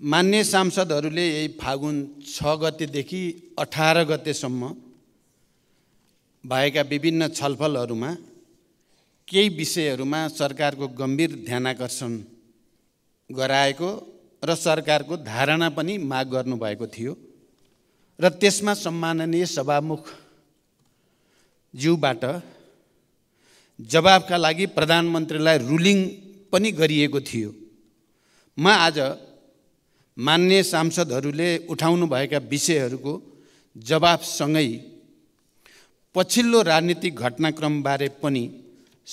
मान्य सांसदहरूले यही फागुन छ गतेदेखि अठार गतेसम्म भएका विभिन्न छलफलहरूमा केही विषयहरूमा सरकारको गम्भीर ध्यानाकर्षण गराएको र सरकारको धारणा पनि माग गर्नुभएको थियो र त्यसमा सम्माननीय सभामुख ज्यूबाट जवाबका लागि प्रधानमन्त्रीलाई रुलिङ पनि गरिएको थियो म आज मान्य सांसदहरूले उठाउनुभएका विषयहरूको जवाबसँगै पछिल्लो राजनीतिक घटनाक्रमबारे पनि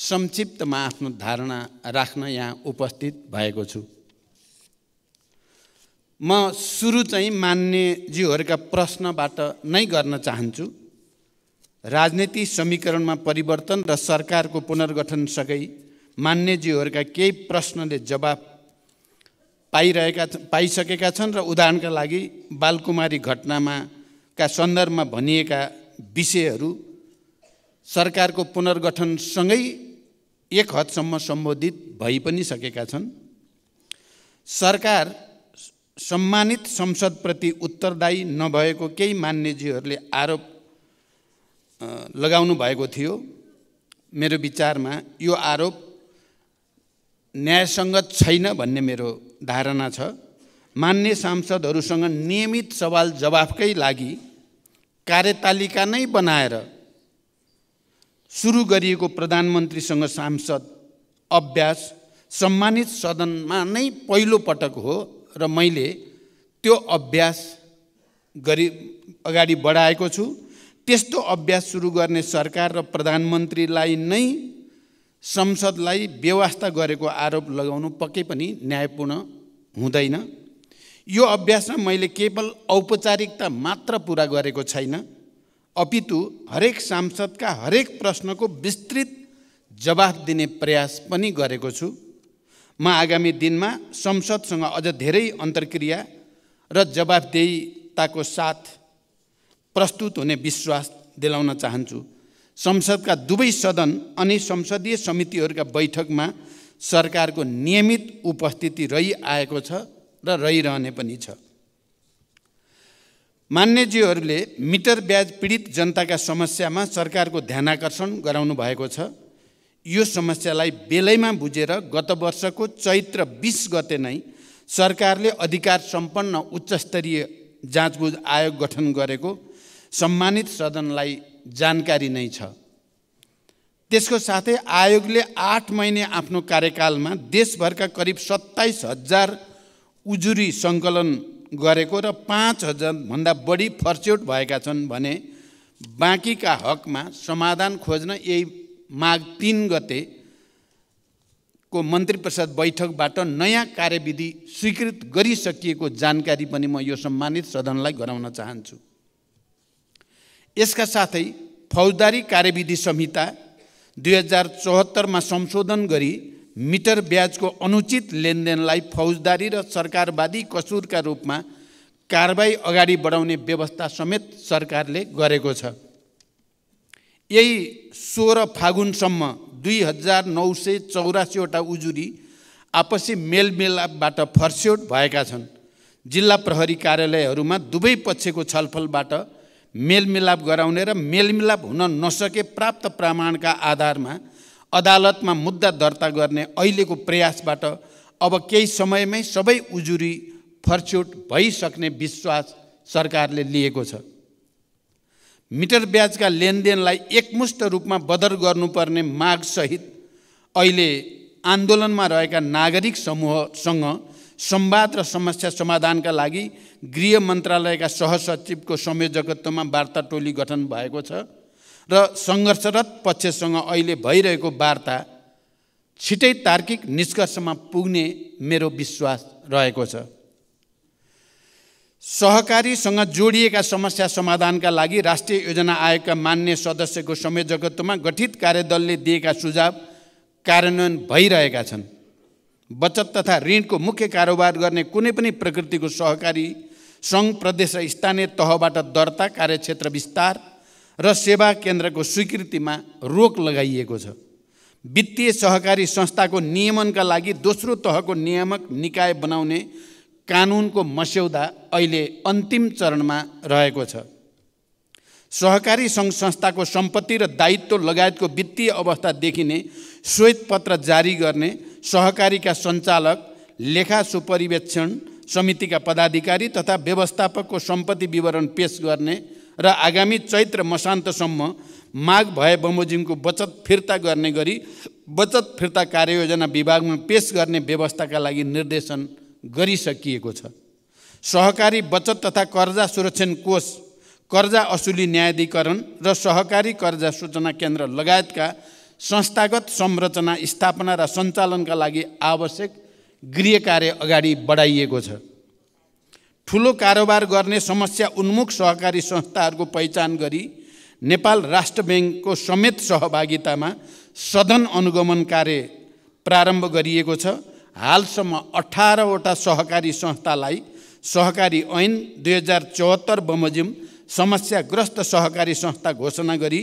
संक्षिप्तमा आफ्नो धारणा राख्न यहाँ उपस्थित भएको छु म सुरु चाहिँ मान्यज्यूहरूका प्रश्नबाट नै गर्न चाहन्छु राजनीति समीकरणमा परिवर्तन र सरकारको पुनर्गठन सँगै मान्यज्यूहरूका केही प्रश्नले जवाब पाइरहेका पाइसकेका छन् र उदाहरणका लागि बालकुमारी घटनामा का सन्दर्भमा भनिएका विषयहरू सरकारको पुनर्गठनसँगै एक हदसम्म सम्बोधित भइ पनि सकेका छन् सरकार सम्मानित संसदप्रति उत्तरदायी नभएको केही मान्यजीहरूले आरोप लगाउनु भएको थियो मेरो विचारमा यो आरोप न्यायसङ्गत छैन भन्ने मेरो धारणा छ मान्य सांसदहरूसँग नियमित सवाल जवाफकै लागि कार्यतालिका नै बनाएर सुरु गरिएको प्रधानमन्त्रीसँग सांसद अभ्यास सम्मानित सदनमा नै पहिलो पटक हो र मैले त्यो अभ्यास गरी अगाडि बढाएको छु त्यस्तो अभ्यास सुरु गर्ने सरकार र प्रधानमन्त्रीलाई नै संसदलाई व्यवस्था गरेको आरोप लगाउनु पक्कै पनि न्यायपूर्ण हुँदैन यो अभ्यासमा मैले केवल औपचारिकता मात्र पुरा गरेको छैन अपितु हरेक सांसदका हरेक प्रश्नको विस्तृत जवाफ दिने प्रयास पनि गरेको छु म आगामी दिनमा संसदसँग अझ धेरै अन्तर्क्रिया र जवाबदेताको साथ प्रस्तुत हुने विश्वास दिलाउन चाहन्छु संसदका दुवै सदन अनि संसदीय समितिहरूका बैठकमा सरकारको नियमित उपस्थिति रहिआएको छ र रहिरहने पनि छ मान्यज्यूहरूले मिटर ब्याज पीडित जनताका समस्यामा सरकारको ध्यानाकर्षण गराउनु भएको छ यो समस्यालाई बेलैमा बुझेर गत वर्षको चैत्र बिस गते नै सरकारले अधिकार सम्पन्न उच्चस्तरीय जाँचबुझ आयोग गठन गरेको सम्मानित सदनलाई जानकारी नै छ त्यसको साथै आयोगले आठ महिने आफ्नो कार्यकालमा देशभरका करिब सत्ताइस हजार उजुरी सङ्कलन गरेको र पाँच हजारभन्दा बढी फर्च्युट भएका छन् भने बाँकीका हकमा समाधान खोज्न यही माघ तिन गते को मन्त्री परिषद बैठकबाट नयाँ कार्यविधि स्वीकृत गरिसकिएको जानकारी पनि म यो सम्मानित सदनलाई गराउन चाहन्छु यसका साथै फौजदारी कार्यविधि संहिता दुई हजार चौहत्तरमा संशोधन गरी मिटर ब्याजको अनुचित लेनदेनलाई फौजदारी र सरकारवादी कसुरका रूपमा कारबाही अगाडि बढाउने व्यवस्था समेत सरकारले गरेको छ यही सोह्र फागुनसम्म दुई हजार नौ सय चौरासीवटा उजुरी आपसी मेलमिलापबाट फर्स्यौट भएका छन् जिल्ला प्रहरी कार्यालयहरूमा दुवै पक्षको छलफलबाट मेलमिलाप गराउने र मेलमिलाप हुन नसके प्राप्त प्रमाणका आधारमा अदालतमा मुद्दा दर्ता गर्ने अहिलेको प्रयासबाट अब केही समयमै सबै उजुरी फर्च्युट भइसक्ने विश्वास सरकारले लिएको छ मिटर ब्याजका लेनदेनलाई एकमुष्ट रूपमा बदर गर्नुपर्ने मागसहित अहिले आन्दोलनमा रहेका नागरिक समूहसँग संवाद र समस्या समाधानका लागि गृह मन्त्रालयका सहसचिवको संयोजकत्वमा वार्ता टोली गठन भएको छ र सङ्घर्षरत पक्षसँग अहिले भइरहेको वार्ता छिटै तार्किक निष्कर्षमा पुग्ने मेरो विश्वास रहेको छ सहकारीसँग जोडिएका समस्या समाधानका लागि राष्ट्रिय योजना आयोगका मान्य सदस्यको संयोजकत्वमा गठित कार्यदलले दिएका सुझाव कार्यान्वयन भइरहेका छन् बचत तथा ऋणको मुख्य कारोबार गर्ने कुनै पनि प्रकृतिको सहकारी सङ्घ प्रदेश र स्थानीय तहबाट दर्ता कार्यक्षेत्र विस्तार र सेवा केन्द्रको स्वीकृतिमा रोक लगाइएको छ वित्तीय सहकारी संस्थाको नियमनका लागि दोस्रो तहको नियामक निकाय बनाउने कानुनको मस्यौदा अहिले अन्तिम चरणमा रहेको छ सहकारी सङ्घ संस्थाको सम्पत्ति र दायित्व लगायतको वित्तीय अवस्था देखिने श्वेतपत्र जारी गर्ने सहकारीका सञ्चालक लेखा सुपरिवेक्षण समितिका पदाधिकारी तथा व्यवस्थापकको सम्पत्ति विवरण पेस गर्ने र आगामी चैत्र मसान्तसम्म माग भए बमोजिमको बचत फिर्ता गर्ने गरी बचत फिर्ता कार्ययोजना विभागमा पेस गर्ने व्यवस्थाका लागि निर्देशन गरिसकिएको छ सहकारी बचत तथा कर्जा सुरक्षण कोष कर्जा असुली न्यायाधिकरण र सहकारी कर्जा सूचना केन्द्र लगायतका संस्थागत संरचना स्थापना र सञ्चालनका लागि आवश्यक गृह कार्य अगाडि बढाइएको छ ठुलो कारोबार गर्ने समस्या उन्मुख सहकारी संस्थाहरूको पहिचान गरी नेपाल राष्ट्र ब्याङ्कको समेत सहभागितामा सदन अनुगमन कार्य प्रारम्भ गरिएको छ हालसम्म अठारवटा सहकारी संस्थालाई सहकारी ऐन दुई हजार चौहत्तर बमोजिम समस्याग्रस्त सहकारी संस्था घोषणा गरी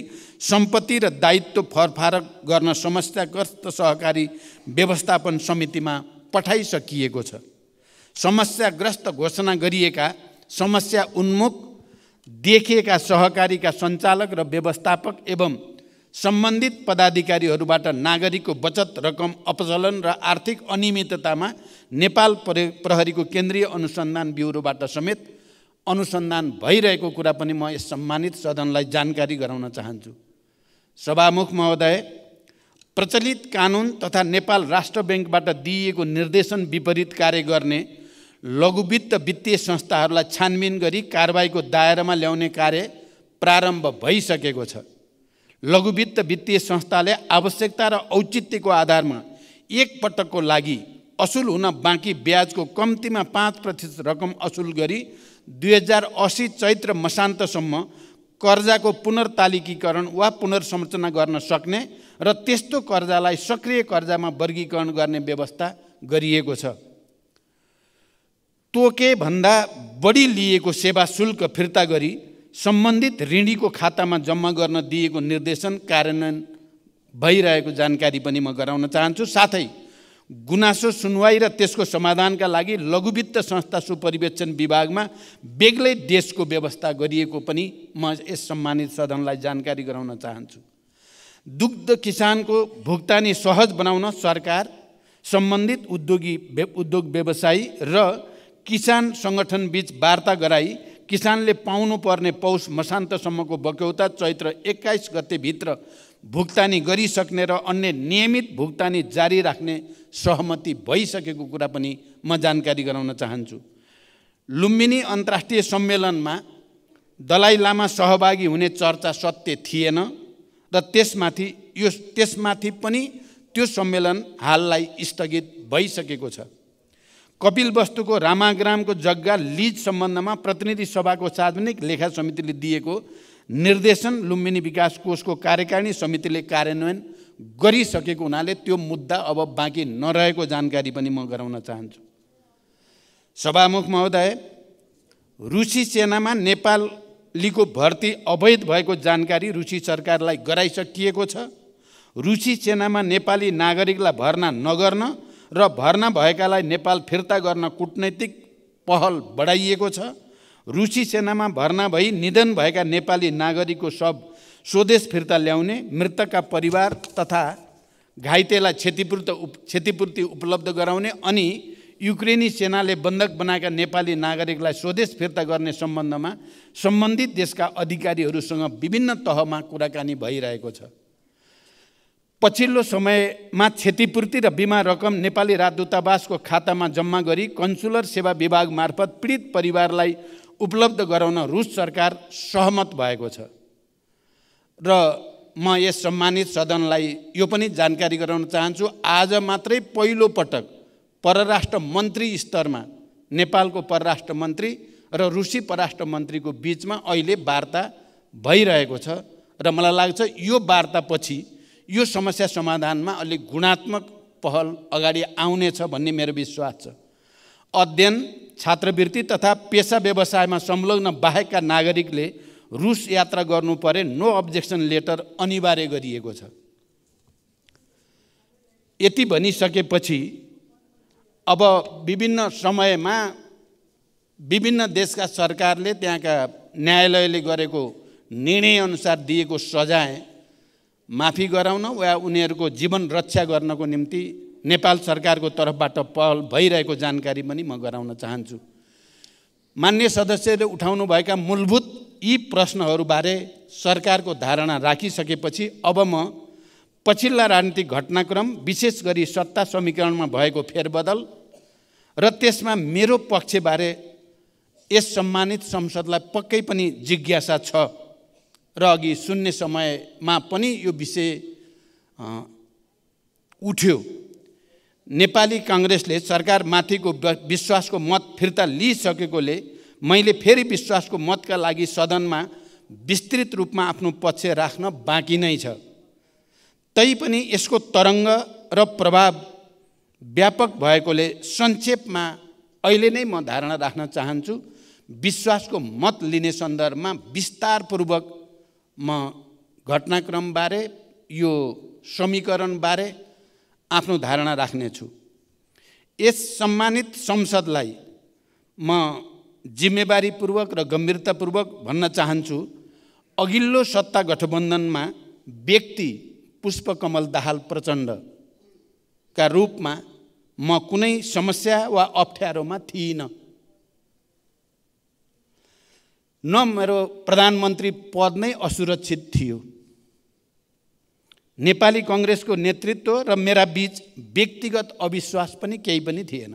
सम्पत्ति र दायित्व फरफार गर्न समस्याग्रस्त सहकारी व्यवस्थापन समितिमा पठाइसकिएको छ समस्याग्रस्त घोषणा गरिएका समस्या उन्मुख देखिएका सहकारीका सञ्चालक र व्यवस्थापक एवं सम्बन्धित पदाधिकारीहरूबाट नागरिकको बचत रकम अपचलन र आर्थिक अनियमिततामा नेपाल प्रहरीको केन्द्रीय अनुसन्धान ब्युरोबाट समेत अनुसन्धान भइरहेको कुरा पनि म यस सम्मानित सदनलाई जानकारी गराउन चाहन्छु सभामुख महोदय प्रचलित कानुन तथा नेपाल राष्ट्र ब्याङ्कबाट दिइएको निर्देशन विपरीत कार्य गर्ने लघुवित्त वित्तीय संस्थाहरूलाई छानबिन गरी कारवाहीको दायरामा ल्याउने कार्य प्रारम्भ भइसकेको छ लघुवित्त वित्तीय संस्थाले आवश्यकता र औचित्यको आधारमा एकपटकको लागि असुल हुन बाँकी ब्याजको कम्तीमा पाँच प्रतिशत रकम असुल गरी दुई हजार असी चैत्र मसान्तसम्म कर्जाको पुनर्तालिकीकरण वा पुनर्संरचना गर्न सक्ने र त्यस्तो कर्जालाई सक्रिय कर्जामा वर्गीकरण गर्ने व्यवस्था गरिएको छ तोकेभन्दा बढी लिएको सेवा शुल्क फिर्ता गरी सम्बन्धित ऋणीको खातामा जम्मा गर्न दिएको निर्देशन कार्यान्वयन भइरहेको जानकारी पनि म गराउन चाहन्छु साथै गुनासो सुनवाई र त्यसको समाधानका लागि लघुवित्त संस्था सुपरिवेक्षण विभागमा बेग्लै देशको व्यवस्था गरिएको पनि म यस सम्मानित सदनलाई जानकारी गराउन चाहन्छु दुग्ध किसानको भुक्तानी सहज बनाउन सरकार सम्बन्धित उद्योगी उद्योग व्यवसायी र किसान सङ्गठनबीच वार्ता गराई किसानले पाउनुपर्ने पौष मसान्तसम्मको बक्यौता चैत्र एक्काइस गतेभित्र भुक्तानी गरिसक्ने र अन्य नियमित भुक्तानी जारी राख्ने सहमति भइसकेको कुरा पनि म जानकारी गराउन चाहन्छु लुम्बिनी अन्तर्राष्ट्रिय सम्मेलनमा दलाइ लामा सहभागी हुने चर्चा सत्य थिएन र त्यसमाथि यो त्यसमाथि पनि त्यो सम्मेलन हाललाई स्थगित भइसकेको छ कपिल वस्तुको रामाग्रामको जग्गा लिज सम्बन्धमा प्रतिनिधि सभाको सार्वजनिक लेखा समितिले दिएको निर्देशन लुम्बिनी विकास कोषको कार्यकारिणी समितिले कार्यान्वयन गरिसकेको हुनाले त्यो मुद्दा अब बाँकी नरहेको जानकारी पनि म गराउन चाहन्छु सभामुख महोदय रुसी सेनामा नेपालीको भर्ती अवैध भएको जानकारी रुसी सरकारलाई गराइसकिएको छ रुसी सेनामा नेपाली नागरिकलाई भर्ना नगर्न र भर्ना भएकालाई नेपाल फिर्ता गर्न कुटनैतिक पहल बढाइएको छ रुसी सेनामा भर्ना भई निधन भएका नेपाली नागरिकको शव स्वदेश फिर्ता ल्याउने मृतकका परिवार तथा घाइतेलाई क्षतिपूर्ति उप क्षतिपूर्ति उपलब्ध गराउने अनि युक्रेनी सेनाले बन्धक बनाएका नेपाली नागरिकलाई स्वदेश फिर्ता गर्ने सम्बन्धमा सम्बन्धित देशका अधिकारीहरूसँग विभिन्न तहमा कुराकानी भइरहेको छ पछिल्लो समयमा क्षतिपूर्ति र बिमा रकम नेपाली राजदूतावासको खातामा जम्मा गरी कन्सुलर सेवा विभाग मार्फत पीडित परिवारलाई उपलब्ध गराउन रुस सरकार सहमत भएको छ र म यस सम्मानित सदनलाई यो पनि जानकारी गराउन चाहन्छु आज मात्रै पहिलोपटक परराष्ट्र मन्त्री स्तरमा नेपालको परराष्ट्र मन्त्री र रुसी परराष्ट्र मन्त्रीको बिचमा अहिले वार्ता भइरहेको छ र मलाई लाग्छ यो वार्तापछि यो समस्या समाधानमा अलिक गुणात्मक पहल अगाडि आउनेछ भन्ने मेरो विश्वास छ अध्ययन छात्रवृत्ति तथा पेसा व्यवसायमा संलग्न बाहेकका नागरिकले रुस यात्रा गर्नु परे नो अब्जेक्सन लेटर अनिवार्य गरिएको छ यति भनिसकेपछि अब विभिन्न समयमा विभिन्न देशका सरकारले त्यहाँका न्यायालयले गरेको निर्णयअनुसार दिएको सजाय माफी गराउन वा उनीहरूको जीवन रक्षा गर्नको निम्ति नेपाल सरकारको तर्फबाट पहल भइरहेको जानकारी पनि म गराउन चाहन्छु मान्य सदस्यले उठाउनुभएका मूलभूत यी प्रश्नहरूबारे सरकारको धारणा राखिसकेपछि अब म पछिल्ला राजनीतिक घटनाक्रम विशेष गरी सत्ता समीकरणमा भएको फेरबदल र त्यसमा मेरो पक्षबारे यस सम्मानित संसदलाई पक्कै पनि जिज्ञासा छ र अघि सुन्ने समयमा पनि यो विषय उठ्यो नेपाली काङ्ग्रेसले सरकारमाथिको विश्वासको मत फिर्ता लिइसकेकोले मैले फेरि विश्वासको मतका लागि सदनमा विस्तृत रूपमा आफ्नो पक्ष राख्न बाँकी नै छ तैपनि यसको तरङ्ग र प्रभाव व्यापक भएकोले संक्षेपमा अहिले नै म धारणा राख्न चाहन्छु विश्वासको मत लिने सन्दर्भमा विस्तारपूर्वक म घटनाक्रमबारे यो समीकरणबारे आफ्नो धारणा राख्नेछु यस सम्मानित संसदलाई म जिम्मेवारीपूर्वक र गम्भीरतापूर्वक भन्न चाहन्छु अघिल्लो सत्ता गठबन्धनमा व्यक्ति पुष्पकमल दाहाल प्रचण्डका रूपमा म कुनै समस्या वा अप्ठ्यारोमा थिइनँ न मेरो प्रधानमन्त्री पद नै असुरक्षित थियो नेपाली कङ्ग्रेसको नेतृत्व र मेरा बिच व्यक्तिगत अविश्वास पनि केही पनि थिएन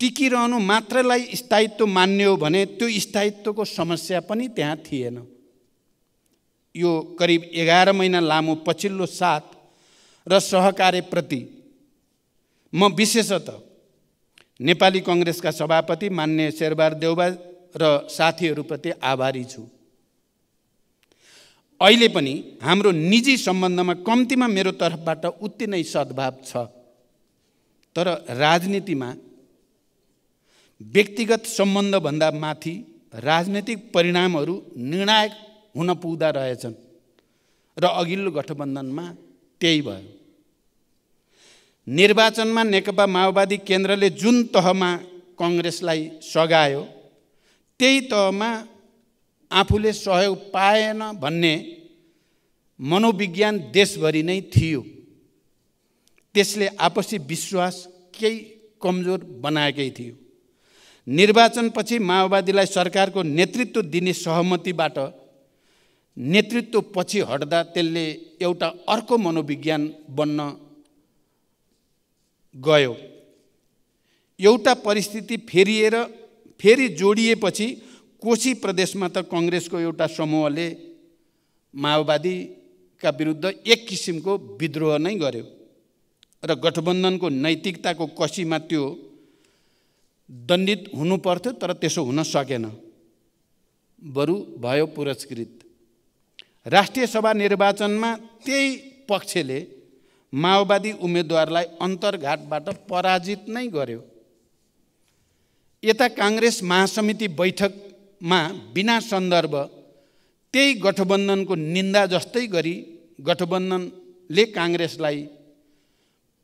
टिकिरहनु मात्रलाई स्थायित्व मान्ने हो भने त्यो स्थायित्वको समस्या पनि त्यहाँ थिएन यो करिब एघार महिना लामो पछिल्लो साथ र सहकार्यप्रति म विशेषतः नेपाली कङ्ग्रेसका सभापति मान्य शेरबार देउबा र साथीहरूप्रति आभारी छु अहिले पनि हाम्रो निजी सम्बन्धमा कम्तीमा मेरो तर्फबाट उत्ति नै सद्भाव छ तर राजनीतिमा व्यक्तिगत सम्बन्धभन्दा माथि राजनैतिक परिणामहरू निर्णायक हुन पुग्दा रहेछन् र अघिल्लो गठबन्धनमा त्यही भयो निर्वाचनमा नेकपा माओवादी केन्द्रले जुन तहमा कङ्ग्रेसलाई सघायो त्यही तहमा आफूले सहयोग पाएन भन्ने मनोविज्ञान देशभरि नै थियो त्यसले आपसी विश्वास केही कमजोर बनाएकै थियो निर्वाचनपछि माओवादीलाई सरकारको नेतृत्व दिने सहमतिबाट नेतृत्व पछि हट्दा त्यसले एउटा अर्को मनोविज्ञान बन्न गयो एउटा परिस्थिति फेरिएर फेरि जोडिएपछि कोशी प्रदेशमा त कङ्ग्रेसको एउटा समूहले माओवादीका विरुद्ध एक किसिमको विद्रोह नै गर्यो र गठबन्धनको नैतिकताको कसीमा त्यो दण्डित हुनुपर्थ्यो तर त्यसो हुन सकेन बरु भयो पुरस्कृत राष्ट्रिय सभा निर्वाचनमा त्यही पक्षले माओवादी उम्मेदवारलाई अन्तर्घाटबाट पराजित नै गर्यो यता काङ्ग्रेस महासमिति बैठक मा बिना सन्दर्भ त्यही गठबन्धनको निन्दा जस्तै गरी गठबन्धनले काङ्ग्रेसलाई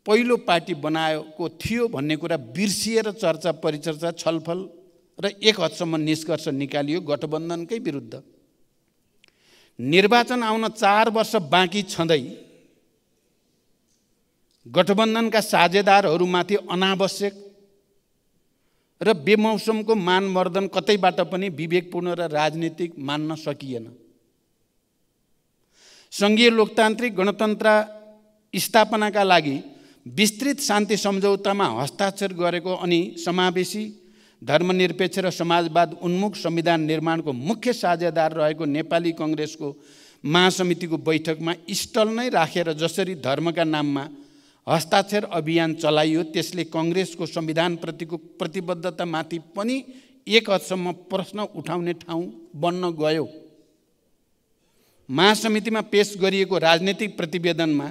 पहिलो पार्टी बनाएको थियो भन्ने कुरा बिर्सिएर चर्चा परिचर्चा छलफल र एक हदसम्म निष्कर्ष निकालियो गठबन्धनकै विरुद्ध निर्वाचन आउन चार वर्ष बाँकी छँदै गठबन्धनका साझेदारहरूमाथि अनावश्यक र बेमौसमको मानमर्दन कतैबाट पनि विवेकपूर्ण र राजनीतिक मान्न सकिएन सङ्घीय लोकतान्त्रिक गणतन्त्र स्थापनाका लागि विस्तृत शान्ति सम्झौतामा हस्ताक्षर गरेको अनि समावेशी धर्मनिरपेक्ष र समाजवाद उन्मुख संविधान निर्माणको मुख्य साझेदार रहेको नेपाली कङ्ग्रेसको महासमितिको बैठकमा स्टल नै राखेर जसरी धर्मका नाममा हस्ताक्षर अभियान चलाइयो त्यसले कङ्ग्रेसको संविधानप्रतिको प्रतिबद्धतामाथि पनि एक हदसम्म प्रश्न उठाउने ठाउँ बन्न गयो महासमितिमा पेस गरिएको राजनैतिक प्रतिवेदनमा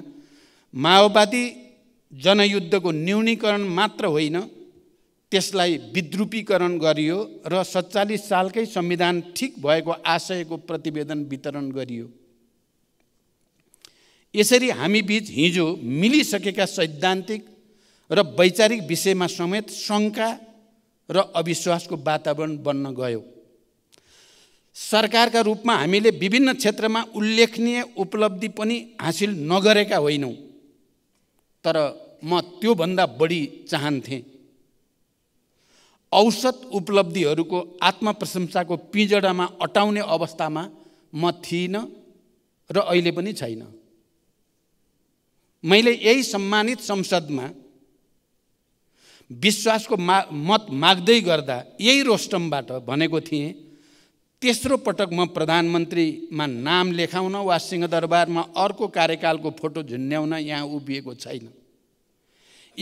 माओवादी जनयुद्धको न्यूनीकरण मात्र होइन त्यसलाई विद्रुपीकरण गरियो र सत्तालिस सालकै संविधान ठिक भएको आशयको प्रतिवेदन वितरण गरियो यसरी हामी बिच हिजो मिलिसकेका सैद्धान्तिक र वैचारिक विषयमा समेत शङ्का र अविश्वासको वातावरण बन्न गयो सरकारका रूपमा हामीले विभिन्न क्षेत्रमा उल्लेखनीय उपलब्धि पनि हासिल नगरेका होइनौँ तर म त्योभन्दा बढी चाहन्थेँ औसत उपलब्धिहरूको आत्मप्रशंसाको पिजडामा अटाउने अवस्थामा म थिइनँ र अहिले पनि छैन मैले यही सम्मानित संसदमा विश्वासको मा मत माग्दै गर्दा यही रोस्टमबाट भनेको थिएँ तेस्रो पटक म प्रधानमन्त्रीमा नाम लेखाउन वा सिंहदरबारमा अर्को कार्यकालको फोटो झुन्ड्याउन यहाँ उभिएको छैन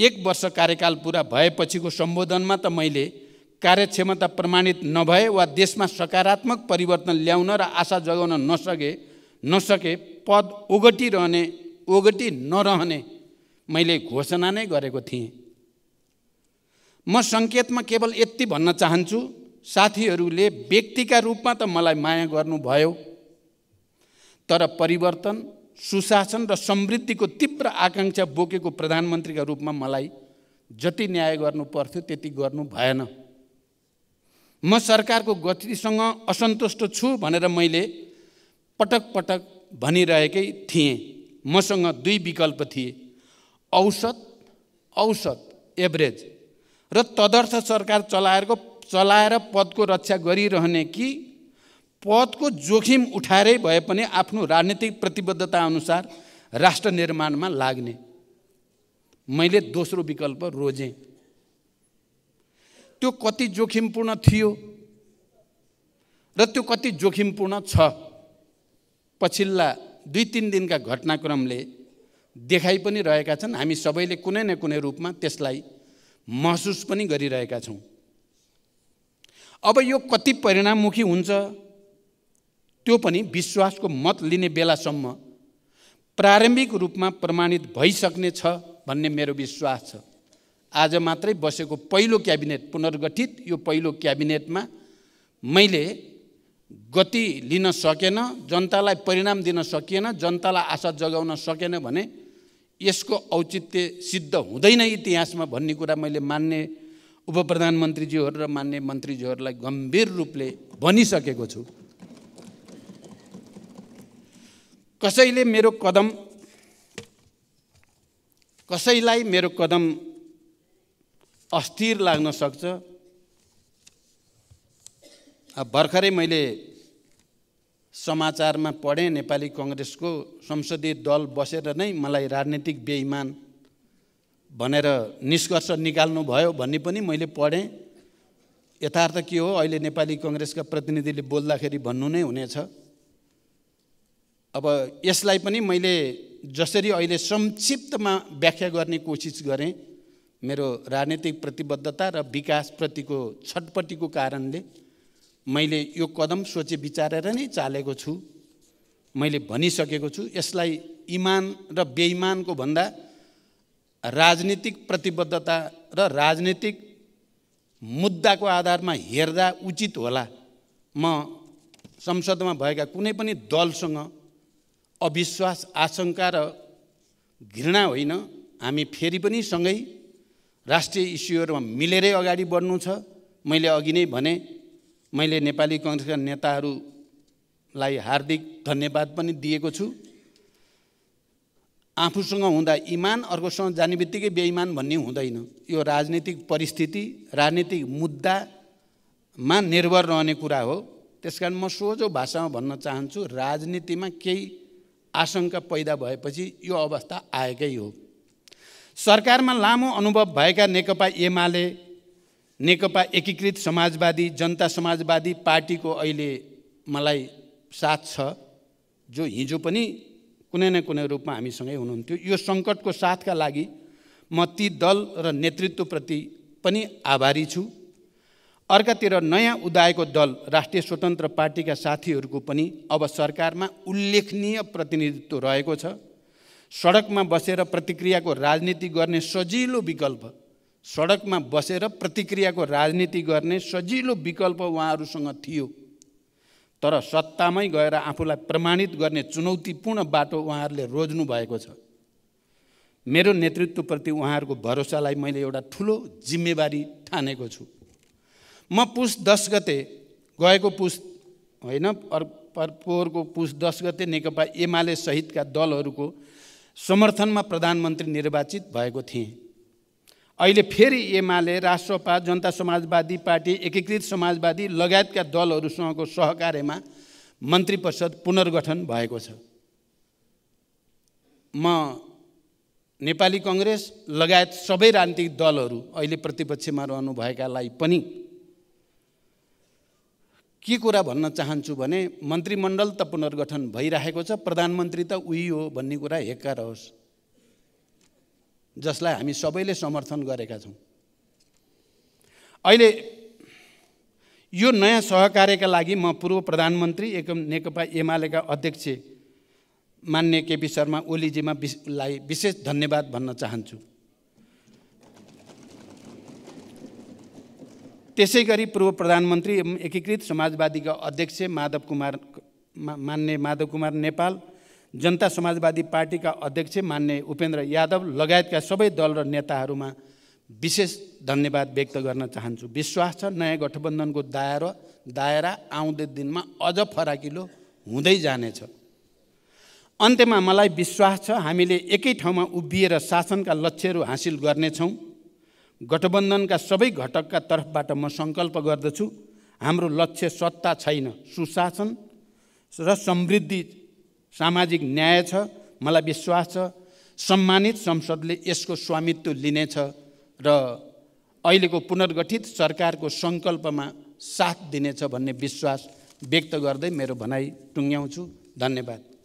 एक वर्ष कार्यकाल पुरा भएपछिको सम्बोधनमा त मैले कार्यक्षमता प्रमाणित नभए वा देशमा सकारात्मक परिवर्तन ल्याउन र आशा जगाउन नसके नसके पद ओगटिरहने ओगटी नरहने मैले घोषणा नै गरेको थिएँ म सङ्केतमा केवल यति भन्न चाहन्छु साथीहरूले व्यक्तिका रूपमा त मलाई माया गर्नुभयो तर परिवर्तन सुशासन र समृद्धिको तीव्र आकाङ्क्षा बोकेको प्रधानमन्त्रीका रूपमा मलाई जति न्याय गर्नु पर्थ्यो त्यति गर्नु भएन म सरकारको गतिसँग असन्तुष्ट छु भनेर मैले पटक पटक भनिरहेकै थिएँ मसँग दुई विकल्प थिए औसत औसत एभरेज र तदर्थ सरकार चलाएरको चलाएर पदको रक्षा गरिरहने कि पदको जोखिम उठाएरै भए पनि आफ्नो राजनीतिक प्रतिबद्धता अनुसार राष्ट्र निर्माणमा लाग्ने मैले दोस्रो विकल्प रोजेँ त्यो कति जोखिमपूर्ण थियो र त्यो कति जोखिमपूर्ण छ पछिल्ला दुई तिन दिनका घटनाक्रमले देखाइ पनि रहेका छन् हामी सबैले कुनै न कुनै रूपमा त्यसलाई महसुस पनि गरिरहेका छौँ अब यो कति परिणाममुखी हुन्छ त्यो पनि विश्वासको मत लिने बेलासम्म प्रारम्भिक रूपमा प्रमाणित भइसक्ने छ भन्ने मेरो विश्वास छ आज मात्रै बसेको पहिलो क्याबिनेट पुनर्गठित यो पहिलो क्याबिनेटमा मैले गति लिन सकेन जनतालाई परिणाम दिन सकिएन जनतालाई आशा जगाउन सकेन भने यसको औचित्य सिद्ध हुँदैन इतिहासमा भन्ने कुरा मैले मान्ने उप प्रधानमन्त्रीज्यूहरू र मान्ने मन्त्रीज्यूहरूलाई गम्भीर रूपले भनिसकेको छु कसैले मेरो कदम कसैलाई मेरो कदम अस्थिर लाग्न सक्छ अब भर्खरै मैले समाचारमा पढेँ नेपाली कङ्ग्रेसको संसदीय दल बसेर नै मलाई राजनीतिक बेइमान भनेर निष्कर्ष निकाल्नु भयो भन्ने पनि मैले पढेँ यथार्थ के हो अहिले नेपाली कङ्ग्रेसका प्रतिनिधिले बोल्दाखेरि भन्नु नै हुनेछ अब यसलाई पनि मैले जसरी अहिले संक्षिप्तमा व्याख्या गर्ने कोसिस गरेँ मेरो राजनीतिक प्रतिबद्धता र विकासप्रतिको छटपट्टिको कारणले मैले यो कदम सोचे विचारेर नै चालेको छु मैले भनिसकेको छु यसलाई इमान र बेइमानको भन्दा राजनीतिक प्रतिबद्धता र राजनीतिक मुद्दाको आधारमा हेर्दा उचित होला म संसदमा भएका कुनै पनि दलसँग अविश्वास आशंका र घृणा होइन हामी फेरि पनि सँगै राष्ट्रिय इस्युहरूमा मिलेरै अगाडि बढ्नु छ मैले अघि नै भने मैले नेपाली कङ्ग्रेसका नेताहरूलाई हार्दिक धन्यवाद पनि दिएको छु आफूसँग हुँदा इमान अर्कोसँग जाने बित्तिकै बेइमान भन्ने हुँदैन यो राजनीतिक परिस्थिति राजनीतिक मुद्दामा निर्भर रहने कुरा हो त्यस कारण म सोझो भाषामा भन्न चाहन्छु राजनीतिमा केही आशंका पैदा भएपछि यो अवस्था आएकै हो सरकारमा लामो अनुभव भएका नेकपा एमाले नेकपा एकीकृत समाजवादी जनता समाजवादी पार्टीको अहिले मलाई साथ छ जो हिजो पनि कुनै न कुनै रूपमा हामीसँगै हुनुहुन्थ्यो यो सङ्कटको साथका लागि म ती दल र नेतृत्वप्रति पनि आभारी छु अर्कातिर नयाँ उदायको दल राष्ट्रिय स्वतन्त्र पार्टीका साथीहरूको पनि अब सरकारमा उल्लेखनीय प्रतिनिधित्व रहेको छ सडकमा बसेर प्रतिक्रियाको राजनीति गर्ने सजिलो विकल्प सडकमा बसेर प्रतिक्रियाको राजनीति गर्ने सजिलो विकल्प उहाँहरूसँग थियो तर सत्तामै गएर आफूलाई प्रमाणित गर्ने चुनौतीपूर्ण बाटो उहाँहरूले रोज्नु भएको छ मेरो नेतृत्वप्रति उहाँहरूको भरोसालाई मैले एउटा ठुलो जिम्मेवारी ठानेको छु म पुस दस गते गएको पुस होइन पोहोरको पुस दस गते नेकपा एमाले सहितका दलहरूको समर्थनमा प्रधानमन्त्री निर्वाचित भएको थिएँ अहिले फेरि एमाले राष्ट्रपा जनता समाजवादी पार्टी एकीकृत समाजवादी लगायतका दलहरूसँगको सहकार्यमा मन्त्री परिषद पुनर्गठन भएको छ म नेपाली कङ्ग्रेस लगायत सबै राजनीतिक दलहरू अहिले प्रतिपक्षमा रहनुभएकालाई पनि के कुरा भन्न चाहन्छु भने मन्त्रीमण्डल त पुनर्गठन भइरहेको छ प्रधानमन्त्री त उही हो भन्ने कुरा हेक्का रहोस् जसलाई हामी सबैले समर्थन गरेका छौँ अहिले यो नयाँ सहकार्यका लागि म पूर्व प्रधानमन्त्री एकम नेकपा एमालेका अध्यक्ष मान्य केपी शर्मा ओलीजीमा लाई विशेष धन्यवाद भन्न चाहन्छु त्यसै गरी पूर्व प्रधानमन्त्री एकीकृत समाजवादीका अध्यक्ष माधव कुमार मा, मान्य माधव कुमार नेपाल जनता समाजवादी पार्टीका अध्यक्ष मान्ने उपेन्द्र यादव लगायतका सबै दल र नेताहरूमा विशेष धन्यवाद व्यक्त गर्न चाहन्छु विश्वास छ नयाँ गठबन्धनको दायरा दायरा आउँदै दिनमा अझ फराकिलो हुँदै जानेछ अन्त्यमा मलाई विश्वास छ हामीले एकै ठाउँमा उभिएर शासनका लक्ष्यहरू हासिल गर्नेछौँ गठबन्धनका सबै घटकका तर्फबाट म सङ्कल्प गर्दछु हाम्रो लक्ष्य सत्ता छैन सुशासन र समृद्धि सामाजिक न्याय छ मलाई विश्वास छ सम्मानित संसदले यसको स्वामित्व लिनेछ र अहिलेको पुनर्गठित सरकारको सङ्कल्पमा साथ दिनेछ भन्ने विश्वास व्यक्त गर्दै मेरो भनाइ टुङ्ग्याउँछु धन्यवाद